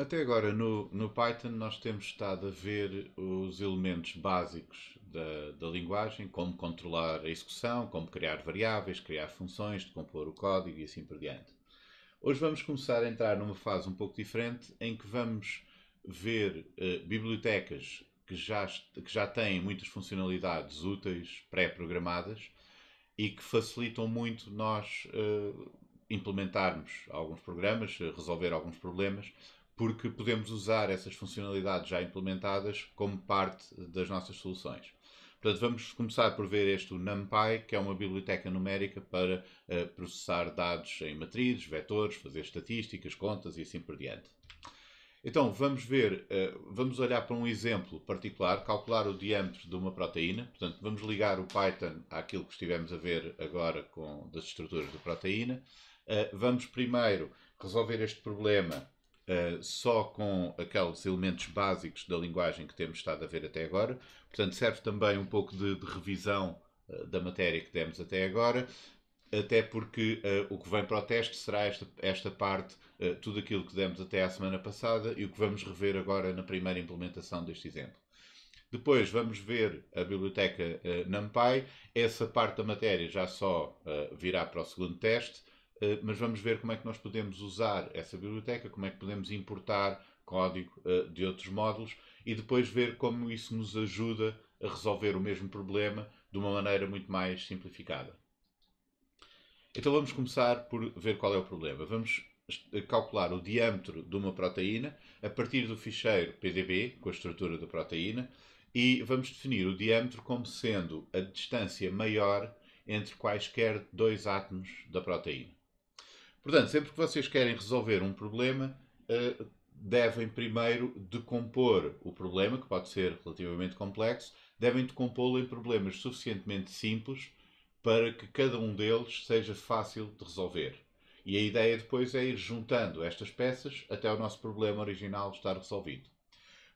Até agora, no, no, Python, nós temos estado a ver os elementos básicos da, da, linguagem, como controlar a execução, como criar variáveis, criar funções, decompor o código e assim por diante. Hoje vamos começar a entrar numa fase um pouco diferente, em que vamos ver eh, bibliotecas que já, que já têm muitas funcionalidades úteis, pré-programadas, e que facilitam muito nós eh, implementarmos alguns programas, resolver alguns problemas, porque podemos usar essas funcionalidades já implementadas como parte das nossas soluções. Portanto, vamos começar por ver este NumPy, que é uma biblioteca numérica para uh, processar dados em matrizes, vetores, fazer estatísticas, contas e assim por diante. Então, vamos ver, uh, vamos olhar para um exemplo particular, calcular o diâmetro de uma proteína. Portanto, vamos ligar o Python àquilo que estivemos a ver agora com das estruturas de proteína. Uh, vamos primeiro resolver este problema eh, só com aqueles elementos básicos da linguagem que temos estado a ver até agora. Portanto, serve também um pouco de, de revisão uh, da matéria que demos até agora, até porque uh, o que vem para o teste será esta, esta parte, uh, tudo aquilo que demos até à semana passada e o que vamos rever agora na primeira implementação deste exemplo. Depois vamos ver a biblioteca uh, NumPy, essa parte da matéria já só virá para o segundo teste eh, mas vamos ver como é que nós podemos usar essa biblioteca, como é que podemos importar código eh, de outros módulos e depois ver como isso nos ajuda a resolver o mesmo problema de uma maneira muito mais simplificada. Então vamos começar por ver qual é o problema. Vamos eh, calcular o diâmetro de uma proteína a partir do ficheiro PDB, com a estrutura da proteína, e vamos definir o diâmetro como sendo a distância maior entre quaisquer dois átomos da proteína. Portanto, sempre que vocês querem resolver um problema, eh, devem primeiro decompor o problema, que pode ser relativamente complexo, devem decompô-lo em problemas suficientemente simples para que cada um deles seja fácil de resolver. E a ideia depois é ir juntando estas peças até o nosso problema original estar resolvido.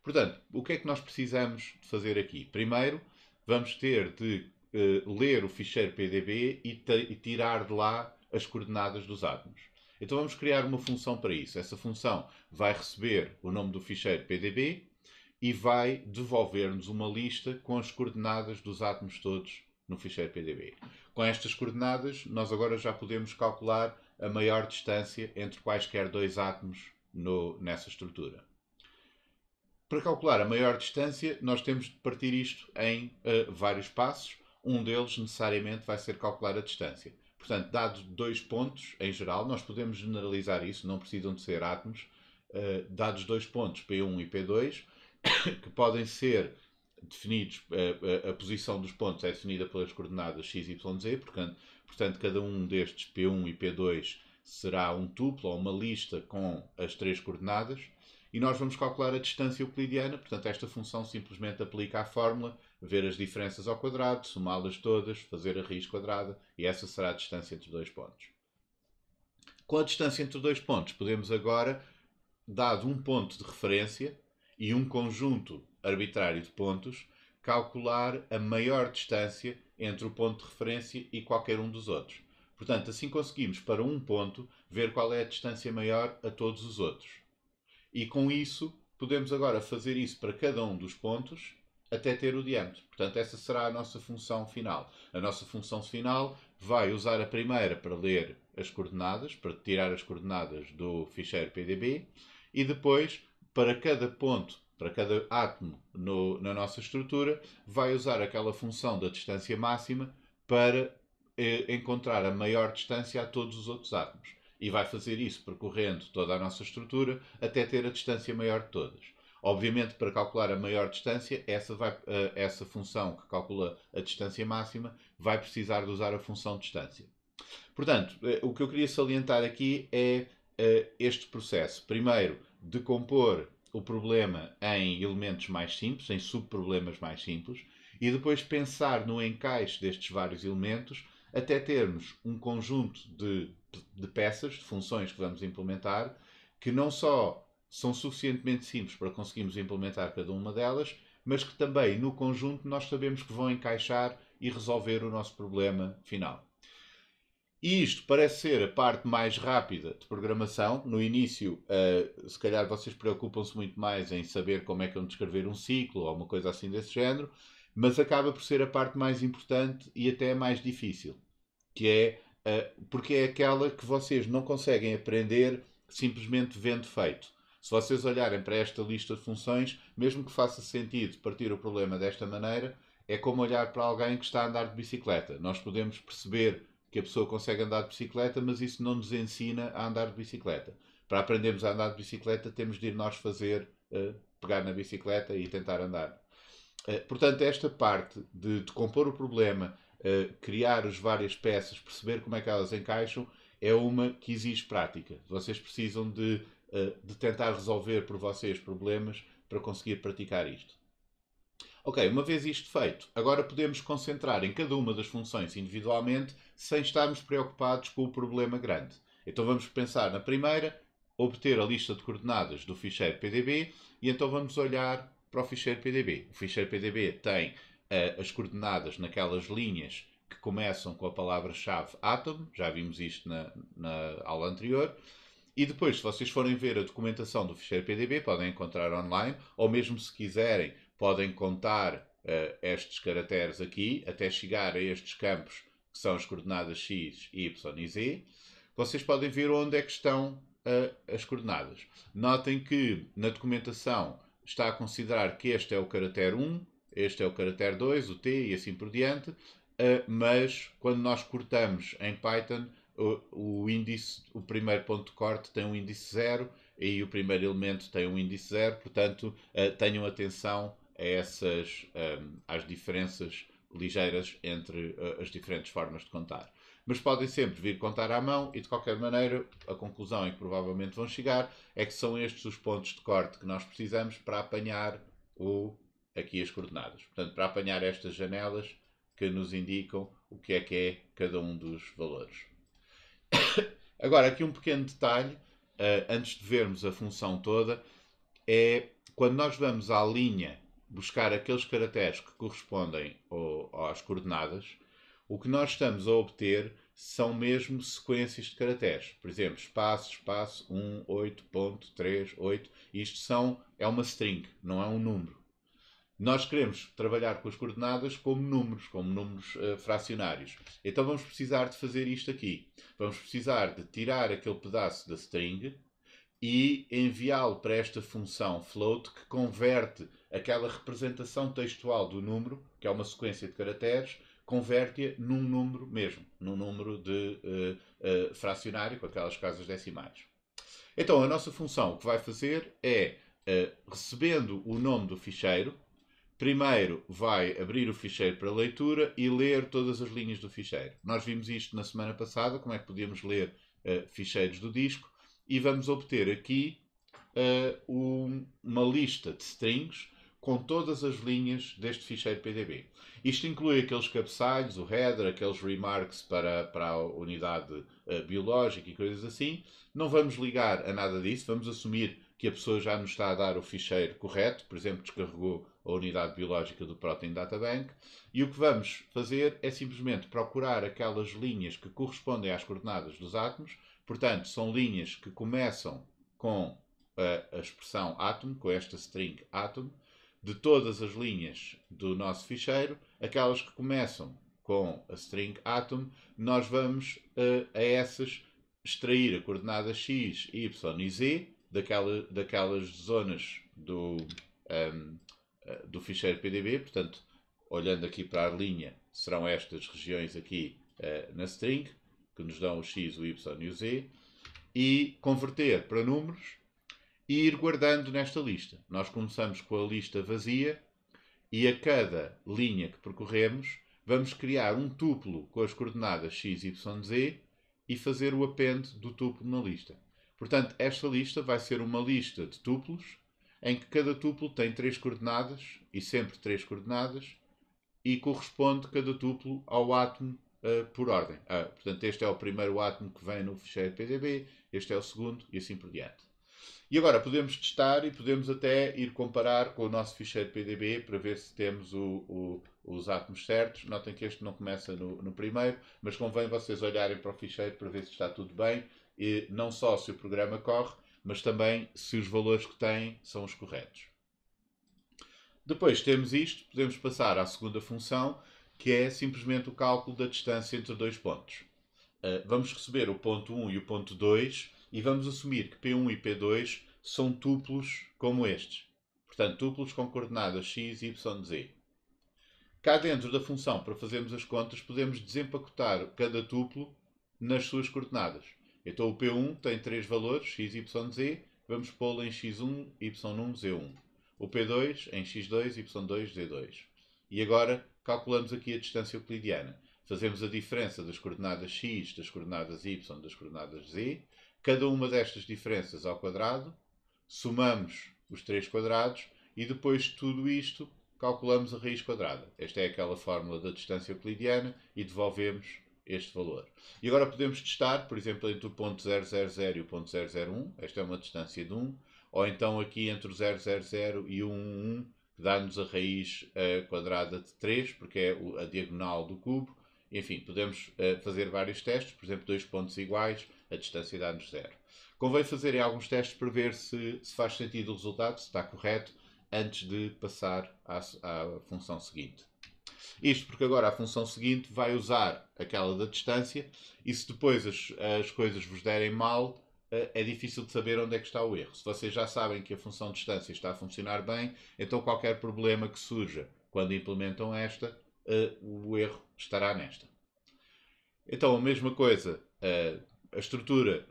Portanto, o que é que nós precisamos de fazer aqui? Primeiro, vamos ter de uh, ler o ficheiro PDB e, e tirar de lá as coordenadas dos átomos. Então vamos criar uma função para isso. Essa função vai receber o nome do ficheiro PDB e vai devolver-nos uma lista com as coordenadas dos átomos todos no ficheiro PDB. Com estas coordenadas, nós agora já podemos calcular a maior distância entre quaisquer dois átomos no, nessa estrutura. Para calcular a maior distância, nós temos de partir isto em uh, vários passos. Um deles, necessariamente, vai ser calcular a distância. Portanto, dados dois pontos, em geral, nós podemos generalizar isso, não precisam de ser átomos, uh, dados dois pontos, P1 e P2, que podem ser definidos, a, eh, eh, a, posição dos pontos é definida pelas coordenadas x, y, z, portanto, portanto cada um destes P1 e P2 será um tuplo ou uma lista com as três coordenadas e nós vamos calcular a distância euclidiana, portanto esta função simplesmente aplica a fórmula ver as diferenças ao quadrado, somá-las todas, fazer a raiz quadrada e essa será a distância entre dois pontos. Com a distância entre dois pontos, podemos agora, dado um ponto de referência e um conjunto arbitrário de pontos, calcular a maior distância entre o ponto de referência e qualquer um dos outros. Portanto, assim conseguimos, para um ponto, ver qual é a distância maior a todos os outros. E com isso, podemos agora fazer isso para cada um dos pontos até ter o diâmetro. Portanto, essa será a nossa função final. A nossa função final vai usar a primeira para ler as coordenadas, para tirar as coordenadas do ficheiro PDB, e depois, para cada ponto, para cada átomo no, na nossa estrutura, vai usar aquela função da distância máxima para eh, encontrar a maior distância a todos os outros átomos. E vai fazer isso percorrendo toda a nossa estrutura até ter a distância maior de todas. Obviamente, para calcular a maior distância, essa, vai, eh, essa função que calcula a distância máxima vai precisar de usar a função distância. Portanto, eh, o que eu queria salientar aqui é eh, este processo. Primeiro, decompor o problema em elementos mais simples, em subproblemas mais simples, e depois pensar no encaixe destes vários elementos até termos um conjunto de, de peças, de funções que vamos implementar, que não só são suficientemente simples para conseguirmos implementar cada uma delas, mas que também no conjunto nós sabemos que vão encaixar e resolver o nosso problema final. E isto parece ser a parte mais rápida de programação. No início, uh, se calhar vocês preocupam-se muito mais em saber como é que vão descrever um ciclo ou uma coisa assim desse género, mas acaba por ser a parte mais importante e até a mais difícil, que é uh, porque é aquela que vocês não conseguem aprender simplesmente vendo feito. Se vocês olharem para esta lista de funções, mesmo que faça sentido partir o problema desta maneira, é como olhar para alguém que está a andar de bicicleta. Nós podemos perceber que a pessoa consegue andar de bicicleta, mas isso não nos ensina a andar de bicicleta. Para aprendermos a andar de bicicleta, temos de ir nós fazer, uh, pegar na bicicleta e tentar andar. Uh, portanto, esta parte de decompor o problema, uh, criar as várias peças, perceber como é que elas encaixam, é uma que exige prática. Vocês precisam de, eh, de tentar resolver por vocês problemas para conseguir praticar isto. Ok, uma vez isto feito, agora podemos concentrar em cada uma das funções individualmente sem estarmos preocupados com o problema grande. Então vamos pensar na primeira, obter a lista de coordenadas do ficheiro PDB e então vamos olhar para o ficheiro PDB. O ficheiro PDB tem uh, as coordenadas naquelas linhas começam com a palavra-chave átomo, já vimos isto na, na aula anterior. E depois, se vocês forem ver a documentação do ficheiro PDB, podem encontrar online, ou mesmo se quiserem, podem contar uh, estes caracteres aqui, até chegar a estes campos que são as coordenadas x, y e z. Vocês podem ver onde é que estão uh, as coordenadas. Notem que na documentação está a considerar que este é o caractere 1, este é o caractere 2, o t e assim por diante, eh, mas quando nós cortamos em Python, o, o índice, o primeiro ponto de corte tem um índice zero e o primeiro elemento tem um índice zero, portanto eh, tenham atenção a essas um, eh, às diferenças ligeiras entre as diferentes formas de contar. Mas podem sempre vir contar à mão e de qualquer maneira a conclusão em que provavelmente vão chegar é que são estes os pontos de corte que nós precisamos para apanhar o aqui as coordenadas. Portanto, para apanhar estas janelas que nos indicam o que é que é cada um dos valores. Agora, aqui um pequeno detalhe, eh, antes de vermos a função toda, é quando nós vamos à linha buscar aqueles caracteres que correspondem ao, às coordenadas, o que nós estamos a obter são mesmo sequências de caracteres. Por exemplo, espaço, espaço, 1, 8, ponto, 3, 8. Isto são, é uma string, não é um número. Nós queremos trabalhar com as coordenadas como números, como números uh, fracionários. Então vamos precisar de fazer isto aqui. Vamos precisar de tirar aquele pedaço da string e enviá-lo para esta função float que converte aquela representação textual do número, que é uma sequência de caracteres, converte-a num número mesmo, num número de uh, uh, fracionário com aquelas casas decimais. Então a nossa função o que vai fazer é, recebendo o nome do ficheiro, Primeiro, vai abrir o ficheiro para leitura e ler todas as linhas do ficheiro. Nós vimos isto na semana passada, como é que podíamos ler uh, ficheiros do disco, e vamos obter aqui uh, um, uma lista de strings com todas as linhas deste ficheiro PDB. Isto inclui aqueles cabeçalhos, o header, aqueles remarks para, para a unidade uh, biológica e coisas assim. Não vamos ligar a nada disso, vamos assumir que a pessoa já nos está a dar o ficheiro correto, por exemplo, descarregou a unidade biológica do Protein Data Bank, e o que vamos fazer é simplesmente procurar aquelas linhas que correspondem às coordenadas dos átomos, portanto, são linhas que começam com eh, a, expressão átomo, com esta string átomo, de todas as linhas do nosso ficheiro, aquelas que começam com a string atom, nós vamos uh, a essas extrair a coordenada x, y e z daquela, daquelas zonas do, um, ehm, eh, do ficheiro PDB, portanto, olhando aqui para a linha, serão estas regiões aqui eh, na string, que nos dão o x, o y e o z, e converter para números e ir guardando nesta lista. Nós começamos com a lista vazia e a cada linha que percorremos vamos criar um tuplo com as coordenadas x, y, z e fazer o append do tuplo na lista. Portanto, esta lista vai ser uma lista de tuplos em que cada tuplo tem três coordenadas, e sempre três coordenadas, e corresponde cada tuplo ao átomo uh, por ordem. Ah, portanto, este é o primeiro átomo que vem no ficheiro PDB, este é o segundo, e assim por diante. E agora podemos testar e podemos até ir comparar com o nosso ficheiro PDB para ver se temos o, o, os átomos certos. Notem que este não começa no, no, primeiro, mas convém vocês olharem para o ficheiro para ver se está tudo bem e não só se o programa corre, mas também se os valores que têm são os corretos. Depois temos isto, podemos passar à segunda função, que é simplesmente o cálculo da distância entre dois pontos. Uh, vamos receber o ponto 1 e o ponto 2 e vamos assumir que P1 e P2 são tuplos como estes. Portanto, tuplos com coordenadas x, y, z. Cá dentro da função, para fazermos as contas, podemos desempacotar cada tuplo nas suas coordenadas. Então o P1 tem três valores, x, y, z, vamos pô-lo em x1, y1, z1. O P2 em x2, y2, z2. E agora calculamos aqui a distância euclidiana. Fazemos a diferença das coordenadas x, das coordenadas y, das coordenadas z, cada uma destas diferenças ao quadrado, somamos os três quadrados e depois de tudo isto calculamos a raiz quadrada. Esta é aquela fórmula da distância euclidiana e devolvemos este valor. E agora podemos testar, por exemplo, entre o ponto 000 e o ponto 001, esta é uma distância de 1, ou então aqui entre o 000 e o 11, que dá-nos a raiz uh, quadrada de 3, porque é o, a diagonal do cubo. Enfim, podemos uh, fazer vários testes, por exemplo, dois pontos iguais, a distância dá-nos 0. Convém fazerem alguns testes para ver se, se faz sentido o resultado, se está correto, antes de passar à, à função seguinte. Isto porque agora a função seguinte vai usar aquela da distância e se depois as, as coisas vos derem mal, eh, é difícil de saber onde é que está o erro. Se vocês já sabem que a função de distância está a funcionar bem, então qualquer problema que surja quando implementam esta, eh, o erro estará nesta. Então, a mesma coisa, eh, a estrutura,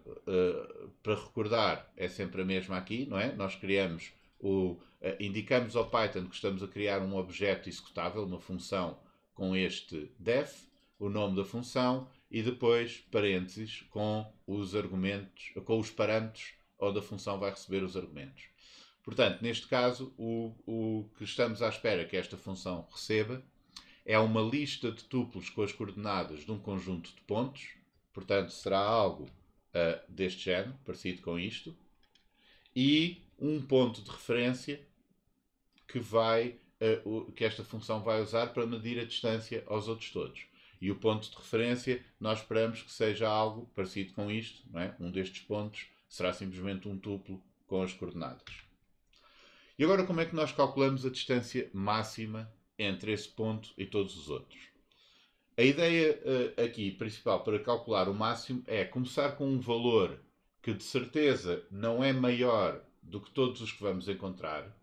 para recordar, é sempre a mesma aqui, não é? Nós criamos o eh, indicamos ao Python que estamos a criar um objeto executável, uma função com este def, o nome da função e depois parênteses com os argumentos, com os parâmetros onde a função vai receber os argumentos. Portanto, neste caso, o, o que estamos à espera que esta função receba é uma lista de tuplos com as coordenadas de um conjunto de pontos, portanto, será algo uh, deste género, parecido com isto, e um ponto de referência que vai eh, que esta função vai usar para medir a distância aos outros todos. E o ponto de referência, nós esperamos que seja algo parecido com isto, é? um destes pontos será simplesmente um tuplo com as coordenadas. E agora como é que nós calculamos a distância máxima entre esse ponto e todos os outros? A ideia eh, aqui principal para calcular o máximo é começar com um valor que de certeza não é maior do que todos os que vamos encontrar,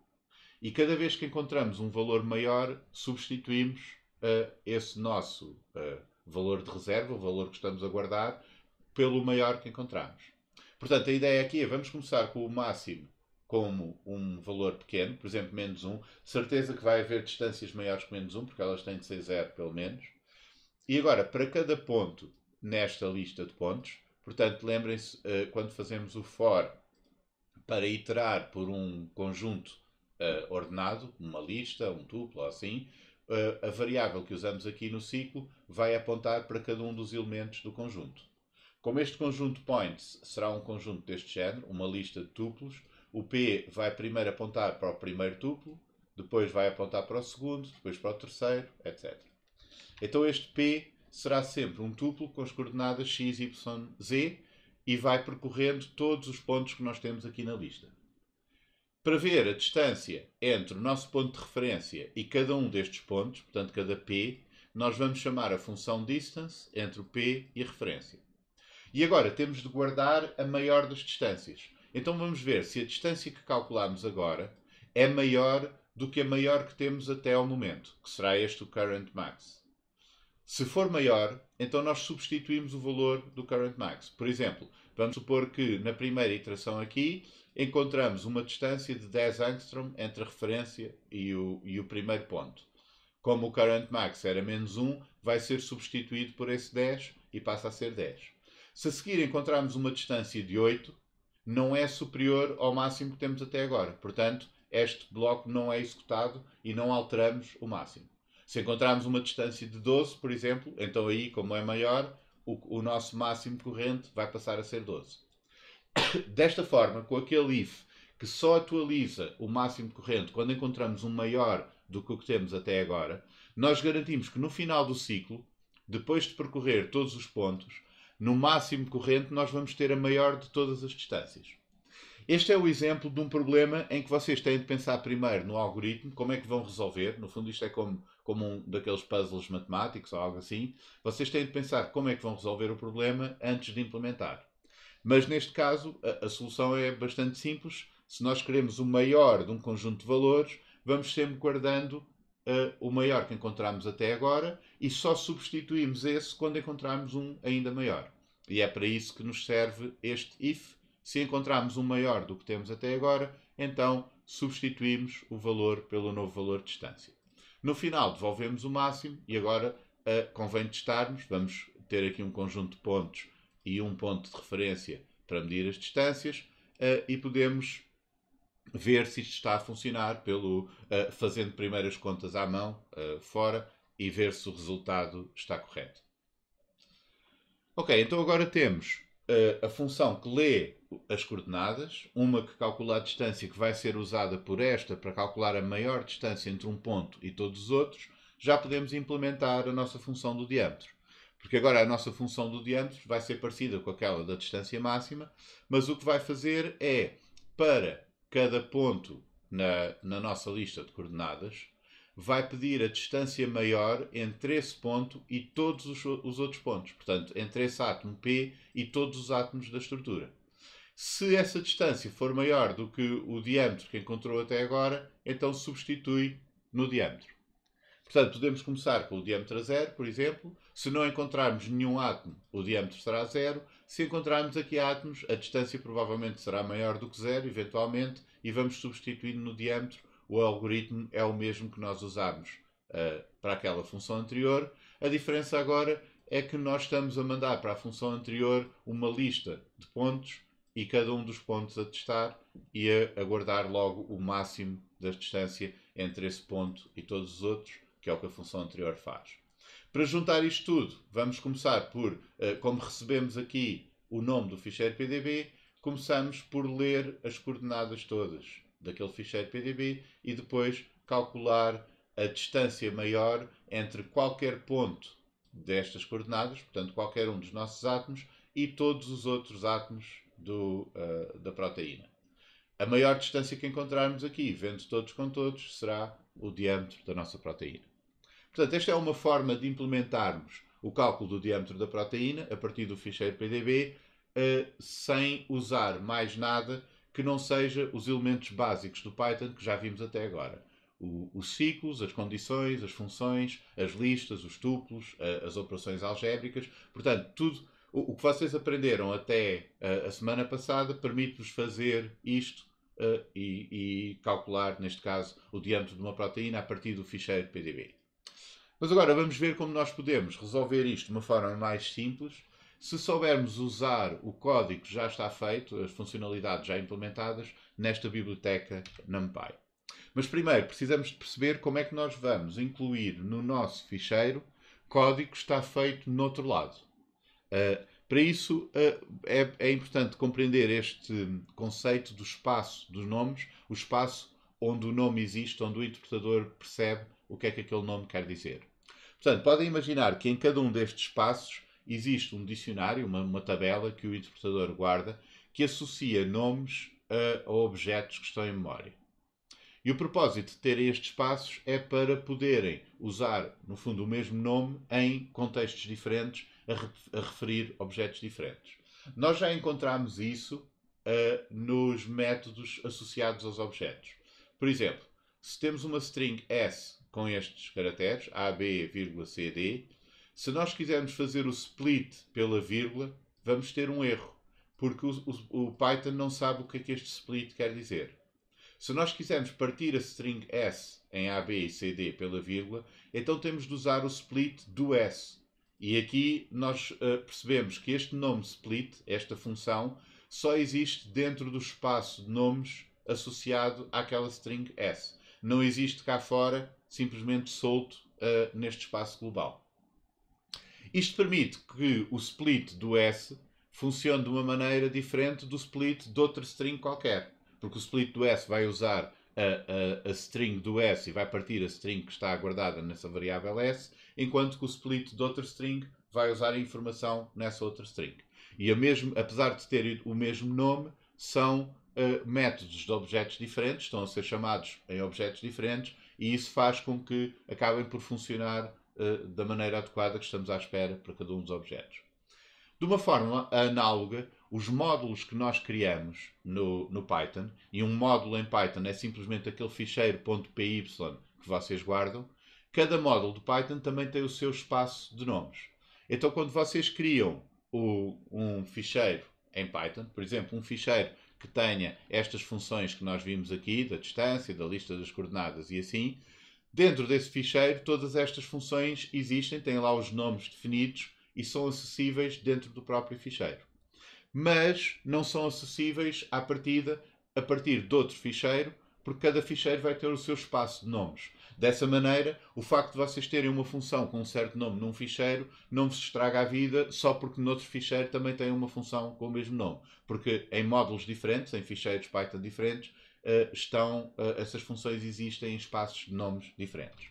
e cada vez que encontramos um valor maior, substituímos uh, esse nosso uh, valor de reserva, o valor que estamos a guardar, pelo maior que encontramos. Portanto, a ideia aqui é vamos começar com o máximo como um valor pequeno, por exemplo, menos 1. Certeza que vai haver distâncias maiores que menos 1, porque elas têm de ser zero, pelo menos. E agora, para cada ponto nesta lista de pontos, portanto, lembrem-se, eh, quando fazemos o for para iterar por um conjunto uh, ordenado, uma lista, um tuplo, assim, uh, a variável que usamos aqui no ciclo vai apontar para cada um dos elementos do conjunto. Como este conjunto points será um conjunto deste género, uma lista de tuplos, o P vai primeiro apontar para o primeiro tuplo, depois vai apontar para o segundo, depois para o terceiro, etc. Então este P será sempre um tuplo com as coordenadas x, y, z e vai percorrendo todos os pontos que nós temos aqui na lista para ver a distância entre o nosso ponto de referência e cada um destes pontos, portanto cada P, nós vamos chamar a função distance entre o P e a referência. E agora temos de guardar a maior das distâncias. Então vamos ver se a distância que calculamos agora é maior do que a maior que temos até ao momento, que será este o current max. Se for maior, então nós substituímos o valor do current max. Por exemplo, vamos supor que na primeira iteração aqui encontramos uma distância de 10 angstrom entre a referência e o, e o primeiro ponto. Como o current max era menos 1, vai ser substituído por esse 10 e passa a ser 10. Se a seguir encontrarmos uma distância de 8, não é superior ao máximo que temos até agora. Portanto, este bloco não é executado e não alteramos o máximo. Se encontrarmos uma distância de 12, por exemplo, então aí, como é maior, o, o nosso máximo corrente vai passar a ser 12. Desta forma, com aquele if que só atualiza o máximo corrente quando encontramos um maior do que o que temos até agora, nós garantimos que no final do ciclo, depois de percorrer todos os pontos, no máximo corrente nós vamos ter a maior de todas as distâncias. Este é o exemplo de um problema em que vocês têm de pensar primeiro no algoritmo, como é que vão resolver. No fundo, isto é como, como um daqueles puzzles matemáticos ou algo assim. Vocês têm de pensar como é que vão resolver o problema antes de implementar. Mas neste caso, a, a solução é bastante simples. Se nós queremos o maior de um conjunto de valores, vamos sempre guardando uh, o maior que encontramos até agora e só substituímos esse quando encontrarmos um ainda maior. E é para isso que nos serve este if. Se encontrarmos um maior do que temos até agora, então substituímos o valor pelo novo valor de distância. No final, devolvemos o máximo e agora uh, convém testarmos. Vamos ter aqui um conjunto de pontos e um ponto de referência para medir as distâncias eh, e podemos ver se isto está a funcionar pelo eh, fazendo primeiras contas à mão eh, fora e ver se o resultado está correto. Ok, então agora temos a função que lê as coordenadas, uma que calcula a distância que vai ser usada por esta para calcular a maior distância entre um ponto e todos os outros, já podemos implementar a nossa função do diâmetro. Porque agora a nossa função do diâmetro vai ser parecida com aquela da distância máxima, mas o que vai fazer é, para cada ponto na, na nossa lista de coordenadas, vai pedir a distância maior entre esse ponto e todos os, os outros pontos. Portanto, entre esse átomo P e todos os átomos da estrutura. Se essa distância for maior do que o diâmetro que encontrou até agora, então substitui no diâmetro. Portanto, podemos começar com o diâmetro a zero, por exemplo. Se não encontrarmos nenhum átomo, o diâmetro será zero. Se encontrarmos aqui átomos, a distância provavelmente será maior do que zero, eventualmente, e vamos substituindo no diâmetro. O algoritmo é o mesmo que nós usámos uh, eh, para aquela função anterior. A diferença agora é que nós estamos a mandar para a função anterior uma lista de pontos e cada um dos pontos a testar e a, a guardar logo o máximo da distância entre esse ponto e todos os outros que é o que a função anterior faz. Para juntar isto tudo, vamos começar por, eh, como recebemos aqui o nome do ficheiro PDB, começamos por ler as coordenadas todas daquele ficheiro PDB e depois calcular a distância maior entre qualquer ponto destas coordenadas, portanto, qualquer um dos nossos átomos, e todos os outros átomos do, uh, da proteína. A maior distância que encontrarmos aqui, vendo todos com todos, será o diâmetro da nossa proteína. Portanto, esta é uma forma de implementarmos o cálculo do diâmetro da proteína a partir do ficheiro PDB eh, sem usar mais nada que não seja os elementos básicos do Python que já vimos até agora. O, os ciclos, as condições, as funções, as listas, os tuplos, as operações algébricas. Portanto, tudo o, o que vocês aprenderam até a, eh, a semana passada permite-vos fazer isto Uh, e, e, calcular, neste caso, o diâmetro de uma proteína a partir do ficheiro PDB. Mas agora vamos ver como nós podemos resolver isto de uma forma mais simples. Se soubermos usar o código que já está feito, as funcionalidades já implementadas, nesta biblioteca NumPy. Mas primeiro precisamos de perceber como é que nós vamos incluir no nosso ficheiro código que está feito no outro lado. Uh, para isso uh, é, é, importante compreender este conceito do espaço dos nomes, o espaço onde o nome existe, onde o interpretador percebe o que é que aquele nome quer dizer. Portanto, podem imaginar que em cada um destes passos existe um dicionário, uma, uma tabela que o interpretador guarda, que associa nomes a, a objetos que estão em memória. E o propósito de terem estes passos é para poderem usar, no fundo, o mesmo nome em contextos diferentes, a, a referir objetos diferentes. Nós já encontramos isso uh, nos métodos associados aos objetos. Por exemplo, se temos uma string S com estes caracteres, A, B, C, D. Se nós quisermos fazer o split pela vírgula, vamos ter um erro, porque o, o, o Python não sabe o que é que este split quer dizer. Se nós quisermos partir a string S em A, B e C, D pela vírgula, então temos de usar o split do S. E aqui nós uh, percebemos que este nome split, esta função, só existe dentro do espaço de nomes associado àquela string S. Não existe cá fora simplesmente solto uh, neste espaço global. Isto permite que o split do S funcione de uma maneira diferente do split de outro string qualquer, porque o split do S vai usar a, eh, a, eh, a string do S e vai partir a string que está guardada nessa variável S, enquanto que o split de outro string vai usar a informação nessa outra string. E mesmo, apesar de terem o mesmo nome, são uh, métodos de objetos diferentes, estão a ser chamados em objetos diferentes, e isso faz com que acabem por funcionar uh, da maneira adequada que estamos à espera para cada um dos objetos. De uma forma análoga, os módulos que nós criamos no, no Python, e um módulo em Python é simplesmente aquele ficheiro .py que vocês guardam, cada módulo de Python também tem o seu espaço de nomes. Então, quando vocês criam o, um ficheiro em Python, por exemplo, um ficheiro que tenha estas funções que nós vimos aqui, da distância, da lista das coordenadas e assim. Dentro desse ficheiro, todas estas funções existem, têm lá os nomes definidos e são acessíveis dentro do próprio ficheiro. Mas não são acessíveis à partida a partir de outro ficheiro, porque cada ficheiro vai ter o seu espaço de nomes. Dessa maneira, o facto de vocês terem uma função com um certo nome num ficheiro não vos estraga a vida só porque noutro ficheiro também tem uma função com o mesmo nome. Porque em módulos diferentes, em ficheiros Python diferentes, eh, estão, eh, essas funções existem em espaços de nomes diferentes.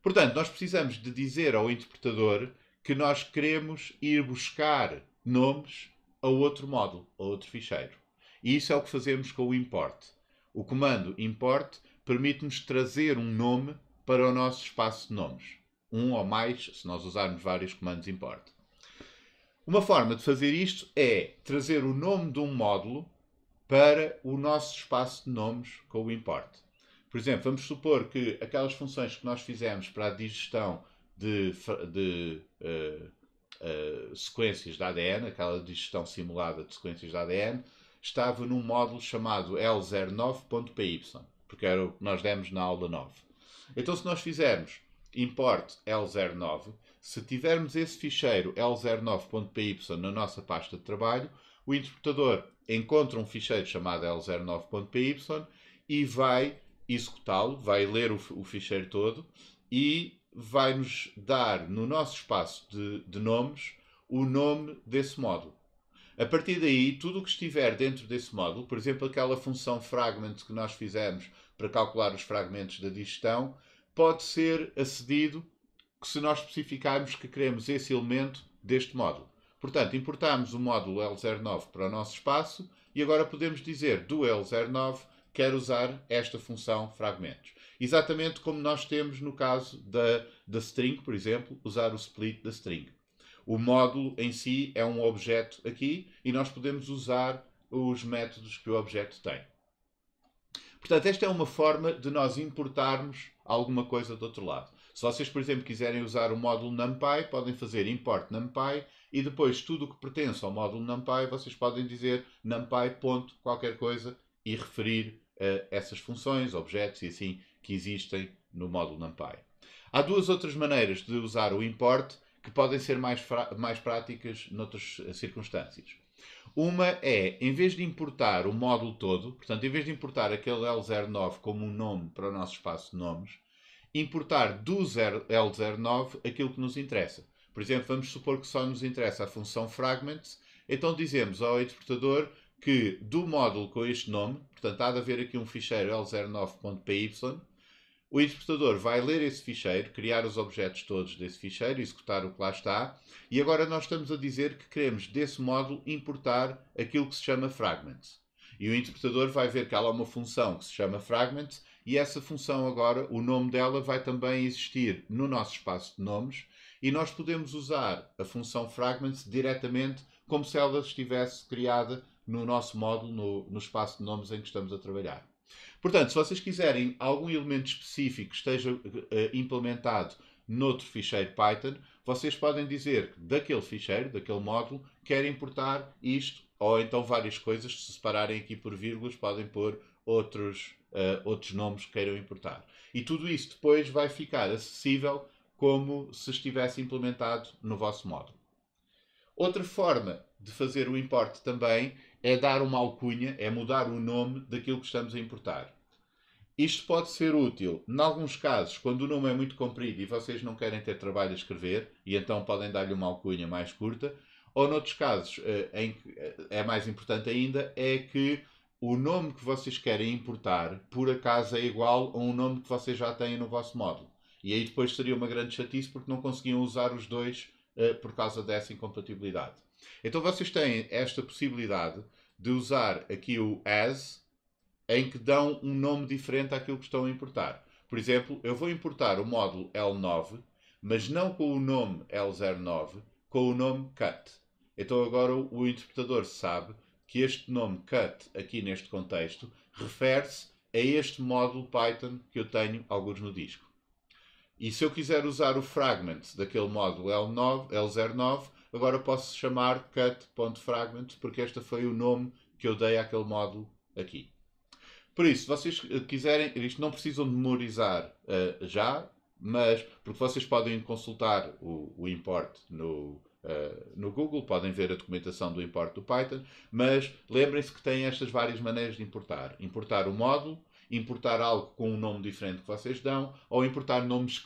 Portanto, nós precisamos de dizer ao interpretador que nós queremos ir buscar nomes a outro módulo, a outro ficheiro. E isso é o que fazemos com o import. O comando import permite-nos trazer um nome para o nosso espaço de nomes. Um ou mais, se nós usarmos vários comandos, importa. Uma forma de fazer isto é trazer o nome de um módulo para o nosso espaço de nomes com o import. Por exemplo, vamos supor que aquelas funções que nós fizemos para a digestão de, de uh, uh, sequências de ADN, aquela digestão simulada de sequências de ADN, estava num módulo chamado L09.py porque era o que nós demos na aula 9. Então, se nós fizermos import L09, se tivermos esse ficheiro L09.py na nossa pasta de trabalho, o interpretador encontra um ficheiro chamado L09.py e vai executá-lo, vai ler o, o, ficheiro todo e vai-nos dar no nosso espaço de, de nomes o nome desse módulo. A partir daí, tudo o que estiver dentro desse módulo, por exemplo, aquela função fragment que nós fizemos para calcular os fragmentos da digestão, pode ser acedido se nós especificarmos que queremos esse elemento deste módulo. Portanto, importamos o módulo L09 para o nosso espaço e agora podemos dizer do L09 quer usar esta função fragmentos. Exatamente como nós temos no caso da, da string, por exemplo, usar o split da string. O módulo em si é um objeto aqui e nós podemos usar os métodos que o objeto tem. Portanto, esta é uma forma de nós importarmos alguma coisa do outro lado. Se vocês, por exemplo, quiserem usar o módulo NumPy, podem fazer import NumPy e depois tudo o que pertence ao módulo NumPy, vocês podem dizer NumPy ponto qualquer coisa e referir uh, essas funções, objetos e assim que existem no módulo NumPy. Há duas outras maneiras de usar o import que podem ser mais, mais práticas noutras circunstâncias. Uma é, em vez de importar o módulo todo, portanto, em vez de importar aquele L09 como um nome para o nosso espaço de nomes, importar do L09 aquilo que nos interessa. Por exemplo, vamos supor que só nos interessa a função fragments, então dizemos ao interpretador que do módulo com este nome, portanto, há de haver aqui um ficheiro L09.py, o interpretador vai ler esse ficheiro, criar os objetos todos desse ficheiro, executar o que lá está, e agora nós estamos a dizer que queremos, desse módulo importar aquilo que se chama fragment. E o interpretador vai ver que há lá uma função que se chama fragment, e essa função agora, o nome dela vai também existir no nosso espaço de nomes, e nós podemos usar a função fragment diretamente como se ela estivesse criada no nosso módulo, no, no espaço de nomes em que estamos a trabalhar. Portanto, se vocês quiserem algum elemento específico que esteja uh, implementado noutro ficheiro Python, vocês podem dizer daquele ficheiro, daquele módulo, querem importar isto, ou então várias coisas, se separarem aqui por vírgulas, podem pôr outros, uh, outros nomes que queiram importar. E tudo isso depois vai ficar acessível como se estivesse implementado no vosso módulo. Outra forma de fazer o import também é dar uma alcunha, é mudar o nome daquilo que estamos a importar. Isto pode ser útil, em alguns casos, quando o nome é muito comprido e vocês não querem ter trabalho a escrever, e então podem dar-lhe uma alcunha mais curta, ou noutros casos, eh, em que eh, é mais importante ainda, é que o nome que vocês querem importar, por acaso, é igual a um nome que vocês já têm no vosso módulo. E aí depois seria uma grande chatice porque não conseguiam usar os dois eh, por causa dessa incompatibilidade. Então vocês têm esta possibilidade de usar aqui o as, em que dão um nome diferente àquilo que estão a importar. Por exemplo, eu vou importar o módulo L9, mas não com o nome L09, com o nome cut. Então agora o interpretador sabe que este nome cut, aqui neste contexto, refere-se a este módulo Python que eu tenho alguns no disco. E se eu quiser usar o fragment daquele módulo L9, L09, agora posso chamar cut.fragment, porque este foi o nome que eu dei àquele módulo aqui. Por isso, se vocês eh, quiserem, isto não precisam memorizar uh, já, mas porque vocês podem consultar o, o import no, Uh, no Google, podem ver a documentação do import do Python, mas lembrem-se que têm estas várias maneiras de importar. Importar o módulo, importar algo com um nome diferente que vocês dão, ou importar nomes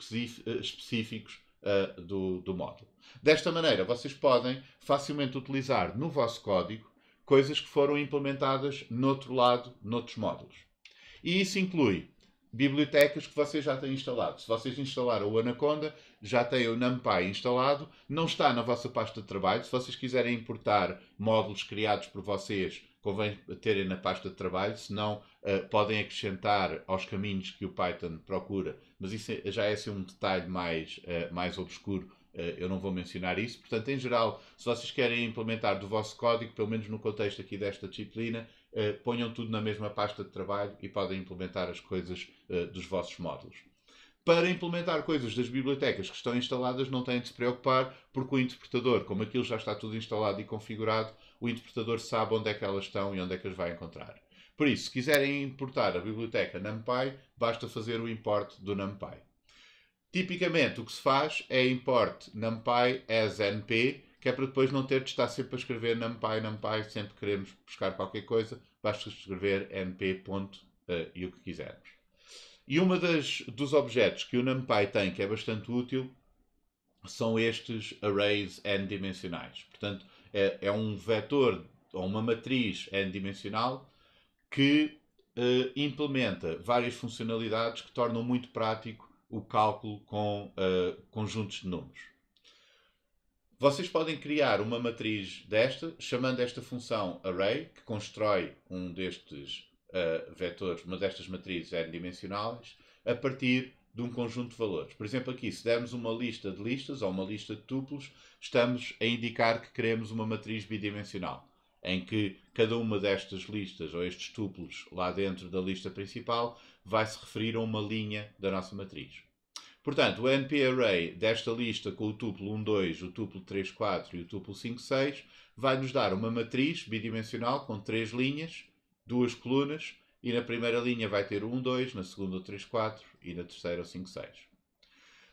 específicos uh, do, do módulo. Desta maneira, vocês podem facilmente utilizar no vosso código coisas que foram implementadas noutro lado, noutros módulos. E isso inclui bibliotecas que vocês já têm instalado. Se vocês instalaram o Anaconda, já têm o NumPy instalado, não está na vossa pasta de trabalho. Se vocês quiserem importar módulos criados por vocês, convém terem na pasta de trabalho, senão uh, eh, podem acrescentar aos caminhos que o Python procura. Mas isso é, já é assim, um detalhe mais, uh, mais obscuro eh, eu não vou mencionar isso. Portanto, em geral, se vocês querem implementar do vosso código, pelo menos no contexto aqui desta disciplina, eh, ponham tudo na mesma pasta de trabalho e podem implementar as coisas eh, dos vossos módulos. Para implementar coisas das bibliotecas que estão instaladas, não têm de se preocupar, porque o interpretador, como aquilo já está tudo instalado e configurado, o interpretador sabe onde é que elas estão e onde é que as vai encontrar. Por isso, se quiserem importar a biblioteca NumPy, basta fazer o import do NumPy. Tipicamente, o que se faz é import numpy as np, que é para depois não ter de estar sempre a escrever numpy, numpy, sempre queremos buscar qualquer coisa, basta escrever np. Ponto, uh, e o que quisermos. E uma das dos objetos que o numpy tem, que é bastante útil, são estes arrays n-dimensionais. Portanto, é, é, um vetor ou uma matriz n-dimensional que uh, implementa várias funcionalidades que tornam muito prático o cálculo com uh, conjuntos de números. Vocês podem criar uma matriz desta, chamando esta função array, que constrói um destes uh, vetores, uma destas matrizes n-dimensionais, a partir de um conjunto de valores. Por exemplo, aqui, se dermos uma lista de listas ou uma lista de tuplos, estamos a indicar que queremos uma matriz bidimensional, em que cada uma destas listas ou estes tuplos lá dentro da lista principal vai se referir a uma linha da nossa matriz. Portanto, o NP Array desta lista com o tuplo 1, 2, o tuplo 3, 4 e o tuplo 5, 6 vai nos dar uma matriz bidimensional com três linhas, duas colunas e na primeira linha vai ter o 1, 2, na segunda o 3, 4 e na terceira o 5, 6.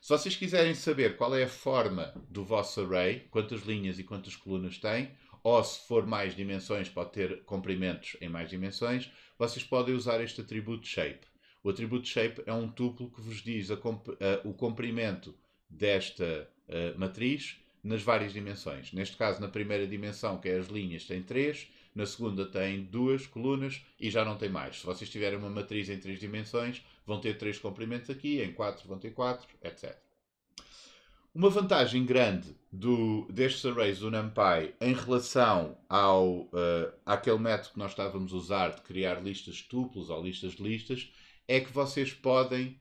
Se vocês quiserem saber qual é a forma do vosso array, quantas linhas e quantas colunas tem, ou se for mais dimensões, pode ter comprimentos em mais dimensões, vocês podem usar este atributo shape. O atributo shape é um tuplo que vos diz comp o comprimento desta uh, matriz nas várias dimensões. Neste caso, na primeira dimensão, que é as linhas, tem 3, na segunda tem duas colunas e já não tem mais. Se vocês tiverem uma matriz em três dimensões, vão ter três comprimentos aqui, em 4 vão ter 4, etc. Uma vantagem grande do, destes arrays do NumPy em relação ao, uh, àquele método que nós estávamos a usar de criar listas de tuplos ou listas de listas é que vocês podem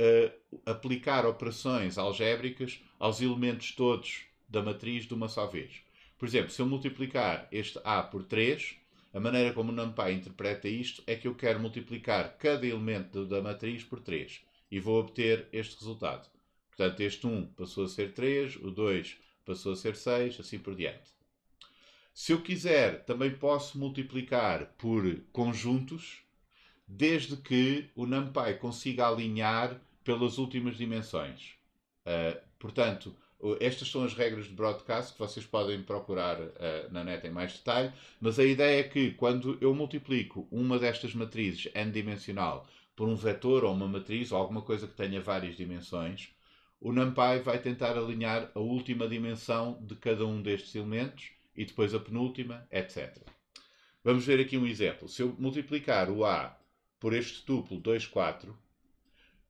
uh, aplicar operações algébricas aos elementos todos da matriz de uma só vez. Por exemplo, se eu multiplicar este A por 3, a maneira como o NumPy interpreta isto é que eu quero multiplicar cada elemento da matriz por 3 e vou obter este resultado. Portanto, este 1 passou a ser 3, o 2 passou a ser 6, assim por diante. Se eu quiser, também posso multiplicar por conjuntos desde que o NumPy consiga alinhar pelas últimas dimensões. Uh, portanto, estas são as regras de broadcast que vocês podem procurar uh, na net em mais detalhe, mas a ideia é que quando eu multiplico uma destas matrizes n-dimensional por um vetor ou uma matriz ou alguma coisa que tenha várias dimensões, o NumPy vai tentar alinhar a última dimensão de cada um destes elementos e depois a penúltima, etc. Vamos ver aqui um exemplo. Se eu multiplicar o A por este tuplo 2,4,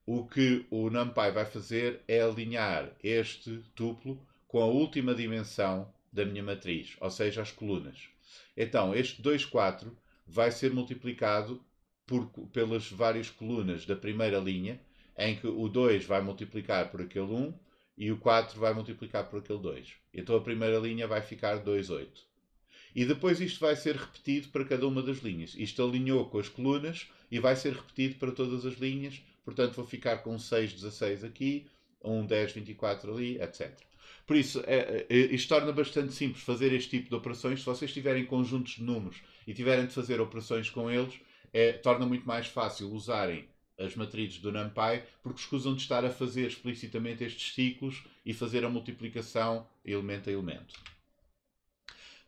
o que o NumPy vai fazer é alinhar este tuplo com a última dimensão da minha matriz, ou seja, as colunas. Então, este 2,4 vai ser multiplicado por, pelas várias colunas da primeira linha, em que o 2 vai multiplicar por aquele 1 e o 4 vai multiplicar por aquele 2. Então a primeira linha vai ficar 2,8. E depois isto vai ser repetido para cada uma das linhas. Isto alinhou com as colunas, e vai ser repetido para todas as linhas, portanto vou ficar com um 6, 16 aqui, um 10, 24 ali, etc. Por isso, é, é, é, isto torna bastante simples fazer este tipo de operações. Se vocês tiverem conjuntos de números e tiverem de fazer operações com eles, é, torna muito mais fácil usarem as matrizes do NumPy, porque escusam de estar a fazer explicitamente estes ciclos e fazer a multiplicação elemento a elemento.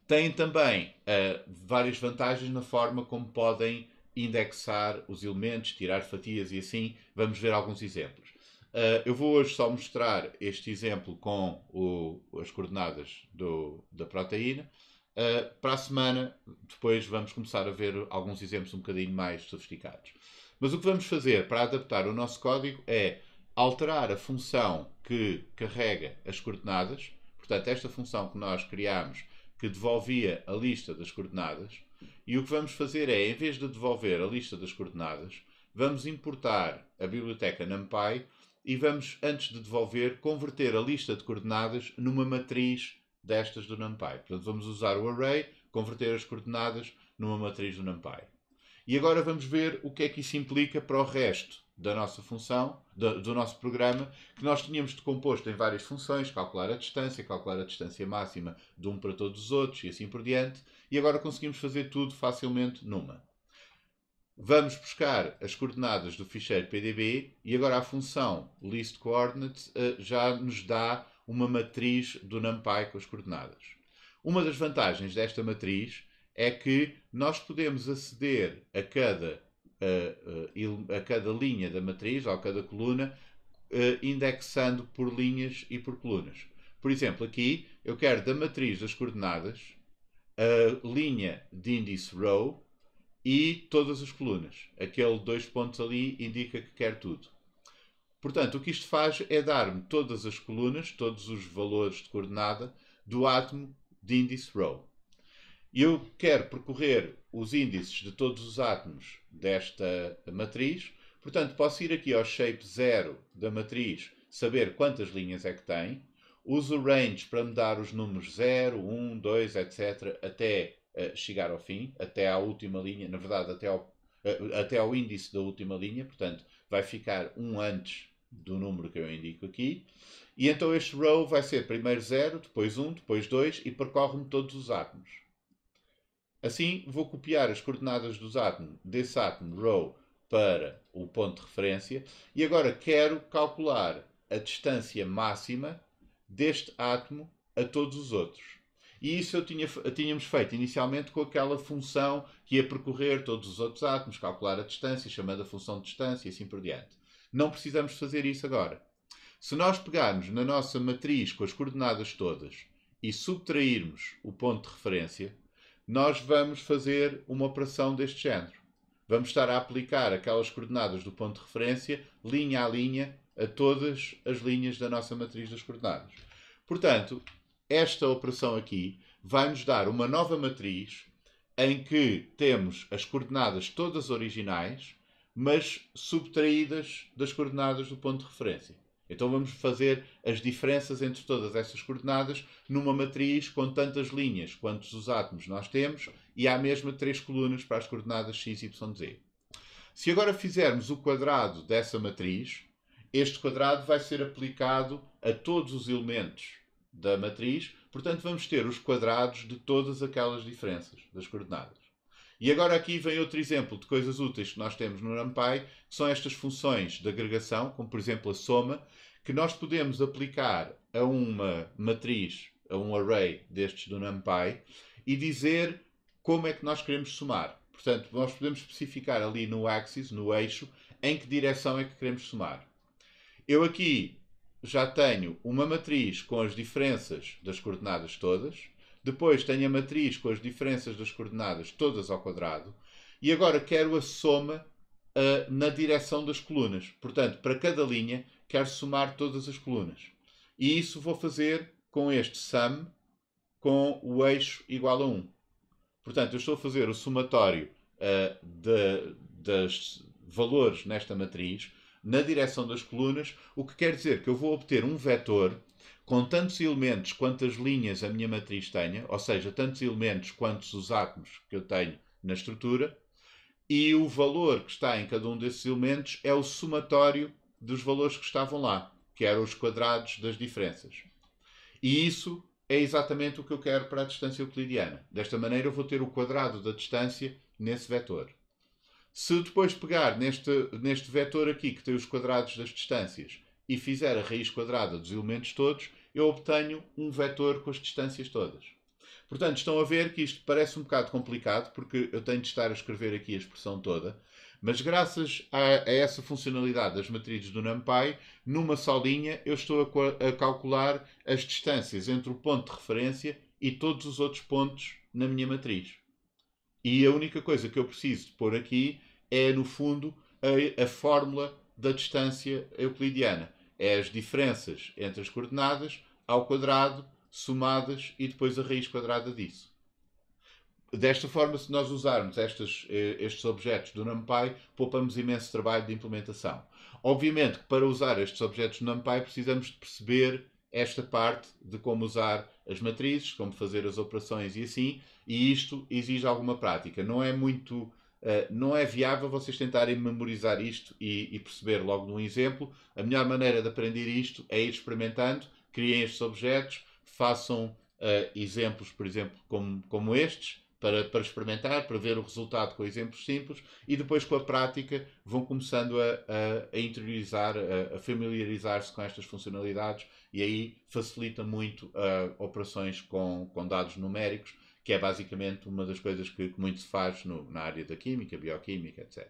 Tem também uh, várias vantagens na forma como podem indexar os elementos, tirar fatias e assim, vamos ver alguns exemplos. Uh, eu vou hoje só mostrar este exemplo com o, as coordenadas do, da proteína. Uh, para a semana, depois vamos começar a ver alguns exemplos um bocadinho mais sofisticados. Mas o que vamos fazer para adaptar o nosso código é alterar a função que carrega as coordenadas. Portanto, esta função que nós criámos, que devolvia a lista das coordenadas, e o que vamos fazer é, em vez de devolver a lista das coordenadas, vamos importar a biblioteca NumPy e vamos, antes de devolver, converter a lista de coordenadas numa matriz destas do NumPy. Portanto, vamos usar o array, converter as coordenadas numa matriz do NumPy. E agora vamos ver o que é que isso implica para o resto da nossa função, do, do nosso programa, que nós tínhamos decomposto em várias funções, calcular a distância, calcular a distância máxima de um para todos os outros e assim por diante, e agora conseguimos fazer tudo facilmente numa. Vamos buscar as coordenadas do ficheiro PDB e agora a função list coordinates eh, já nos dá uma matriz do NumPy com as coordenadas. Uma das vantagens desta matriz é que nós podemos aceder a cada a, cada linha da matriz, ou a cada coluna, indexando por linhas e por colunas. Por exemplo, aqui eu quero da matriz das coordenadas a linha de índice row e todas as colunas. Aquele dois pontos ali indica que quer tudo. Portanto, o que isto faz é dar-me todas as colunas, todos os valores de coordenada do átomo de índice row. Eu quero percorrer os índices de todos os átomos desta matriz. Portanto, posso ir aqui ao shape 0 da matriz, saber quantas linhas é que tem. Uso o range para me dar os números 0, 1, 2, etc., até uh, chegar ao fim, até à última linha, na verdade, até ao, uh, até ao índice da última linha. Portanto, vai ficar um antes do número que eu indico aqui. E então este row vai ser primeiro 0, depois 1, um, depois 2 e percorre-me todos os átomos. Assim, vou copiar as coordenadas dos átomo, desse átomo para o ponto de referência e agora quero calcular a distância máxima deste átomo a todos os outros. E isso eu tinha, tínhamos feito inicialmente com aquela função que ia percorrer todos os outros átomos, calcular a distância, chamando a função de distância e assim por diante. Não precisamos fazer isso agora. Se nós pegarmos na nossa matriz com as coordenadas todas e subtrairmos o ponto de referência, nós vamos fazer uma operação deste género. Vamos estar a aplicar aquelas coordenadas do ponto de referência, linha a linha, a todas as linhas da nossa matriz das coordenadas. Portanto, esta operação aqui vai nos dar uma nova matriz em que temos as coordenadas todas originais, mas subtraídas das coordenadas do ponto de referência. Então vamos fazer as diferenças entre todas essas coordenadas numa matriz com tantas linhas, quantos os átomos nós temos, e há mesmo três colunas para as coordenadas x, y, z. Se agora fizermos o quadrado dessa matriz, este quadrado vai ser aplicado a todos os elementos da matriz, portanto vamos ter os quadrados de todas aquelas diferenças das coordenadas. E agora aqui vem outro exemplo de coisas úteis que nós temos no NumPy, que são estas funções de agregação, como por exemplo a soma, que nós podemos aplicar a uma matriz, a um array destes do NumPy, e dizer como é que nós queremos somar. Portanto, nós podemos especificar ali no axis, no eixo, em que direção é que queremos somar. Eu aqui já tenho uma matriz com as diferenças das coordenadas todas, depois tenho a matriz com as diferenças das coordenadas todas ao quadrado. E agora quero a soma uh, na direção das colunas. Portanto, para cada linha, quero somar todas as colunas. E isso vou fazer com este sum com o eixo igual a 1. Portanto, eu estou a fazer o somatório uh, de, das valores nesta matriz na direção das colunas, o que quer dizer que eu vou obter um vetor com tantos elementos quantas linhas a minha matriz tenha, ou seja, tantos elementos quantos os átomos que eu tenho na estrutura, e o valor que está em cada um desses elementos é o somatório dos valores que estavam lá, que eram os quadrados das diferenças. E isso é exatamente o que eu quero para a distância euclidiana. Desta maneira eu vou ter o quadrado da distância nesse vetor. Se depois pegar neste, neste vetor aqui, que tem os quadrados das distâncias, e fizer a raiz quadrada dos elementos todos, eu obtenho um vetor com as distâncias todas. Portanto, estão a ver que isto parece um bocado complicado, porque eu tenho de estar a escrever aqui a expressão toda, mas graças a, a essa funcionalidade das matrizes do NumPy, numa só linha eu estou a, a calcular as distâncias entre o ponto de referência e todos os outros pontos na minha matriz. E a única coisa que eu preciso pôr aqui é, no fundo, a, a fórmula da distância euclidiana. É as diferenças entre as coordenadas ao quadrado, somadas e depois a raiz quadrada disso. Desta forma, se nós usarmos estes, eh, estes objetos do NumPy, poupamos imenso trabalho de implementação. Obviamente que para usar estes objetos do NumPy precisamos de perceber esta parte de como usar as matrizes, como fazer as operações e assim, e isto exige alguma prática. Não é muito eh, não é viável vocês tentarem memorizar isto e, e, perceber logo num exemplo. A melhor maneira de aprender isto é ir experimentando, criem estes objetos, façam uh, exemplos, por exemplo, como, como estes, para, para, experimentar, para ver o resultado com exemplos simples e depois com a prática vão começando a, a, a interiorizar, a, a familiarizar-se com estas funcionalidades e aí facilita muito uh, operações com, com dados numéricos que é basicamente uma das coisas que, que muito se faz no, na área da química, bioquímica, etc.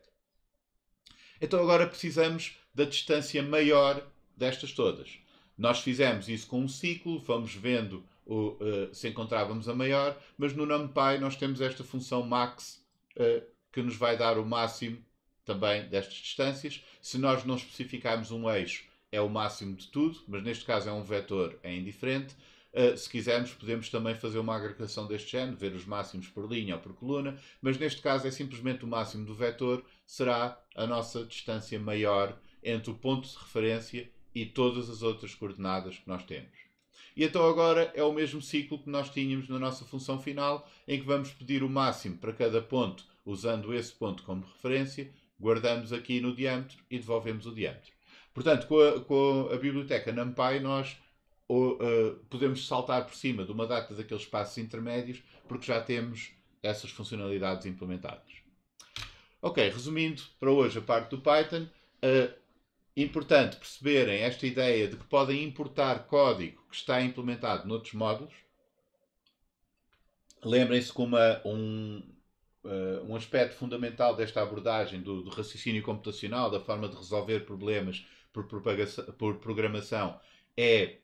Então agora precisamos da distância maior destas todas. Nós fizemos isso com um ciclo, fomos vendo o, uh, se encontrávamos a maior, mas no NumPy nós temos esta função max uh, que nos vai dar o máximo também destas distâncias. Se nós não especificarmos um eixo, é o máximo de tudo, mas neste caso é um vetor, é indiferente. Uh, se quisermos, podemos também fazer uma agregação deste género, ver os máximos por linha ou por coluna, mas neste caso é simplesmente o máximo do vetor, será a nossa distância maior entre o ponto de referência e todas as outras coordenadas que nós temos. E então agora é o mesmo ciclo que nós tínhamos na nossa função final, em que vamos pedir o máximo para cada ponto, usando esse ponto como referência, guardamos aqui no diâmetro e devolvemos o diâmetro. Portanto, com a, com a biblioteca NumPy nós ou, uh, podemos saltar por cima de uma data daqueles passos intermédios, porque já temos essas funcionalidades implementadas. Ok, resumindo para hoje a parte do Python, uh, importante perceberem esta ideia de que podem importar código que está implementado noutros módulos. Lembrem-se que um, uh, um aspecto fundamental desta abordagem do, do, raciocínio computacional, da forma de resolver problemas por, por programação, é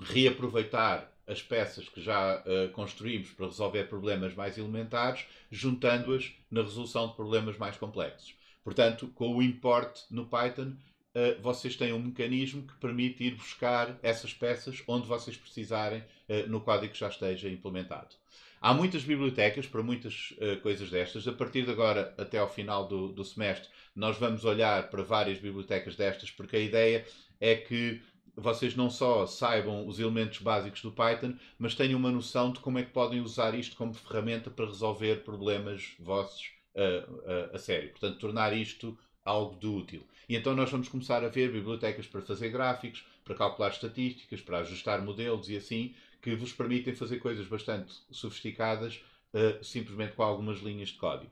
reaproveitar as peças que já uh, construímos para resolver problemas mais elementares, juntando-as na resolução de problemas mais complexos. Portanto, com o import no Python, uh, vocês têm um mecanismo que permite ir buscar essas peças onde vocês precisarem uh, no código que já esteja implementado. Há muitas bibliotecas para muitas coisas destas. A partir de agora, até ao final do, do semestre, nós vamos olhar para várias bibliotecas destas, porque a ideia é que vocês não só saibam os elementos básicos do Python, mas tenham uma noção de como é que podem usar isto como ferramenta para resolver problemas vossos uh, uh, a sério. Portanto, tornar isto algo de útil. E então nós vamos começar a ver bibliotecas para fazer gráficos, para calcular estatísticas, para ajustar modelos e assim, que vos permitem fazer coisas bastante sofisticadas uh, simplesmente com algumas linhas de código.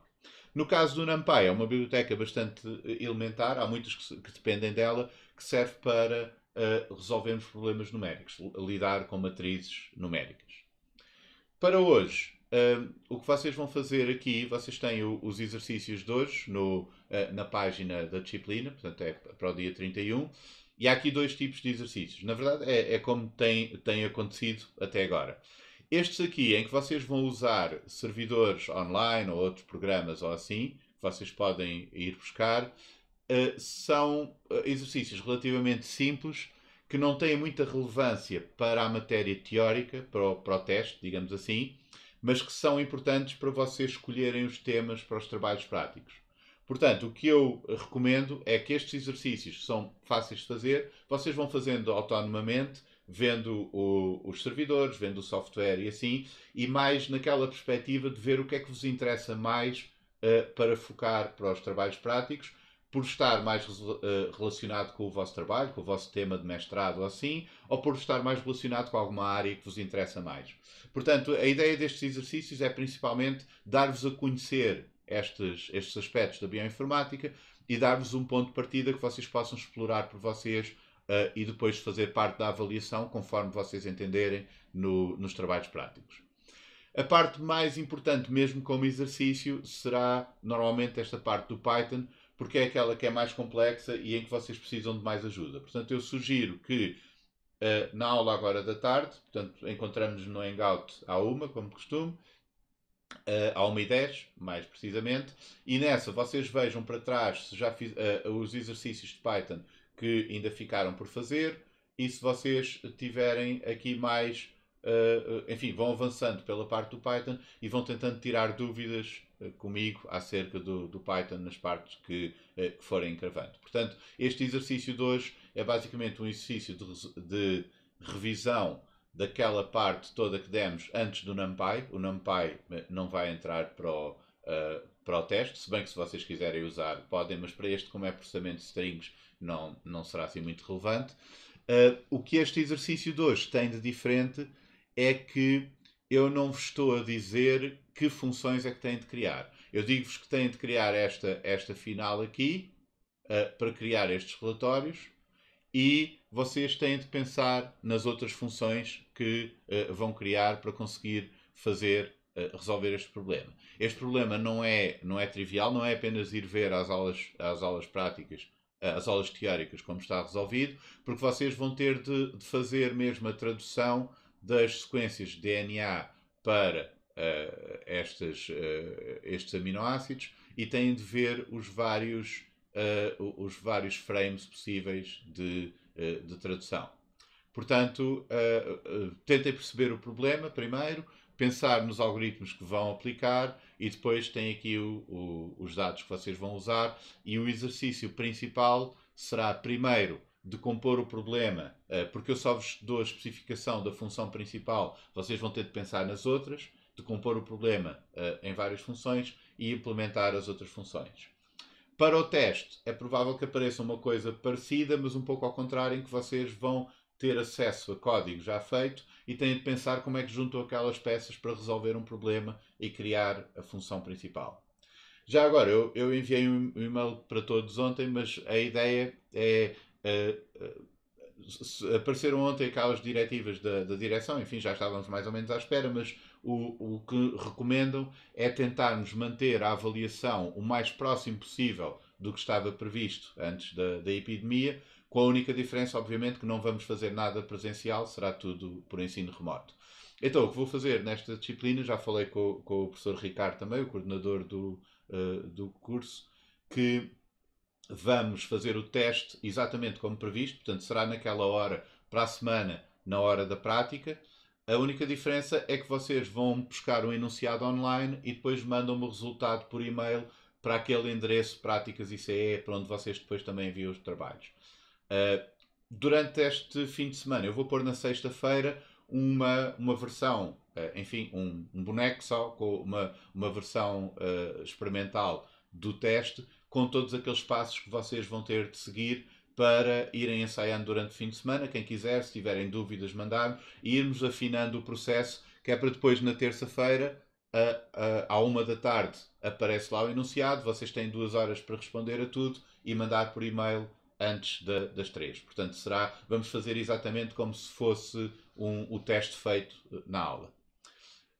No caso do NumPy, é uma biblioteca bastante elementar, há muitos que, que dependem dela, que serve para a resolvermos problemas numéricos, lidar com matrizes numéricas. Para hoje, uh, o que vocês vão fazer aqui, vocês têm o, os exercícios de hoje no, uh, na página da disciplina, portanto é para o dia 31, e há aqui dois tipos de exercícios. Na verdade, é, é como tem, tem acontecido até agora. Estes aqui, em que vocês vão usar servidores online ou outros programas ou assim, que vocês podem ir buscar, eh, são eh, exercícios relativamente simples que não têm muita relevância para a matéria teórica, para o, para o teste, digamos assim, mas que são importantes para vocês escolherem os temas para os trabalhos práticos. Portanto, o que eu recomendo é que estes exercícios que são fáceis de fazer, vocês vão fazendo autonomamente, vendo o, os servidores, vendo o software e assim, e mais naquela perspectiva de ver o que é que vos interessa mais uh, para focar para os trabalhos práticos por estar mais eh, relacionado com o vosso trabalho, com o vosso tema de mestrado ou assim, ou por estar mais relacionado com alguma área que vos interessa mais. Portanto, a ideia destes exercícios é principalmente dar-vos a conhecer estes, estes aspectos da bioinformática e dar-vos um ponto de partida que vocês possam explorar por vocês uh, e depois fazer parte da avaliação conforme vocês entenderem no, nos trabalhos práticos. A parte mais importante, mesmo como exercício, será normalmente esta parte do Python, porque é aquela que é mais complexa e em que vocês precisam de mais ajuda. Portanto, eu sugiro que uh, na aula agora da tarde, portanto, encontramos-nos no Hangout à uma, como de costume, uh, à uma e dez, mais precisamente, e nessa vocês vejam para trás se já fiz, uh, os exercícios de Python que ainda ficaram por fazer, e se vocês tiverem aqui mais, enfim, vão avançando pela parte do Python e vão tentando tirar dúvidas eh, comigo acerca do, do Python nas partes que, eh, que, forem cravando. Portanto, este exercício de hoje é basicamente um exercício de, de revisão daquela parte toda que demos antes do NumPy. O NumPy eh, não vai entrar para o, uh, para o teste, se bem que se vocês quiserem usar podem, mas para este, como é processamento de strings, não, não será assim muito relevante. Uh, o que este exercício de hoje tem de diferente é que eu não vos estou a dizer que funções é que têm de criar. Eu digo-vos que têm de criar esta, esta final aqui, uh, para criar estes relatórios, e vocês têm de pensar nas outras funções que uh, vão criar para conseguir fazer eh, resolver este problema. Este problema não é, não é trivial, não é apenas ir ver as aulas, as aulas práticas, as aulas teóricas, como está resolvido, porque vocês vão ter de, de fazer mesmo a tradução das sequências de DNA para uh, estas, uh, estes aminoácidos e têm de ver os vários, uh, os vários frames possíveis de, de tradução. Portanto, tentem perceber o problema primeiro, pensar nos algoritmos que vão aplicar e depois tem aqui o, o, os dados que vocês vão usar. E o exercício principal será primeiro de compor o problema, porque eu só vos dou a especificação da função principal, vocês vão ter de pensar nas outras de compor o problema uh, em várias funções e implementar as outras funções. Para o teste, é provável que apareça uma coisa parecida, mas um pouco ao contrário, em que vocês vão ter acesso a código já feito e têm de pensar como é que juntam aquelas peças para resolver um problema e criar a função principal. Já agora, eu, eu enviei um e-mail para todos ontem, mas a ideia é. Uh, uh, apareceram ontem aquelas diretivas da, da direção, enfim, já estávamos mais ou menos à espera, mas o, o que recomendam é tentarmos manter a avaliação o mais próximo possível do que estava previsto antes da, da epidemia, com a única diferença, obviamente, que não vamos fazer nada presencial, será tudo por ensino remoto. Então, o que vou fazer nesta disciplina, já falei com, com o professor Ricardo também, o coordenador do, uh, do curso, que vamos fazer o teste exatamente como previsto, portanto, será naquela hora para a semana, na hora da prática, a única diferença é que vocês vão buscar um enunciado online e depois mandam-me o resultado por e-mail para aquele endereço Práticas ICE, para onde vocês depois também enviam os trabalhos. Uh, durante este fim de semana, eu vou pôr na sexta-feira uma, uma versão, uh, enfim, um, um, boneco só, com uma, uma versão uh, experimental do teste, com todos aqueles passos que vocês vão ter de seguir para irem ensaiando durante o fim de semana. Quem quiser, se tiverem dúvidas, mandar e irmos afinando o processo, que é para depois, na terça-feira, à uma da tarde, aparece lá o enunciado. Vocês têm duas horas para responder a tudo e mandar por e-mail antes de, das três. Portanto, será, vamos fazer exatamente como se fosse um, o teste feito eh, na aula.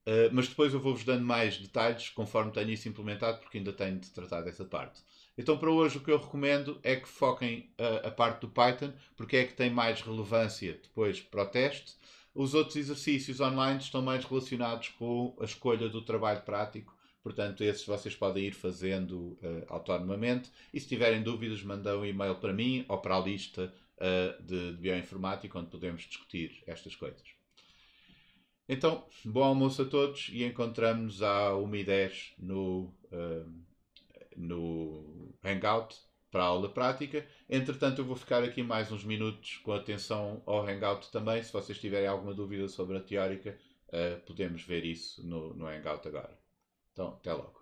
Uh, mas depois eu vou-vos dando mais detalhes conforme tenho isso implementado, porque ainda tenho de tratar dessa parte. Então, para hoje, o que eu recomendo é que foquem a, eh, a parte do Python, porque é que tem mais relevância depois para o teste. Os outros exercícios online estão mais relacionados com a escolha do trabalho prático, portanto, esses vocês podem ir fazendo uh, autonomamente. E se tiverem dúvidas, mandem um e-mail para mim ou para a lista uh, de, de bioinformática, onde podemos discutir estas coisas. Então, bom almoço a todos e encontramos-nos às 1h10 no, uh, no Hangout para a aula prática. Entretanto, eu vou ficar aqui mais uns minutos com atenção ao Hangout também. Se vocês tiverem alguma dúvida sobre a teórica, uh, podemos ver isso no, no Hangout agora. Então, até logo.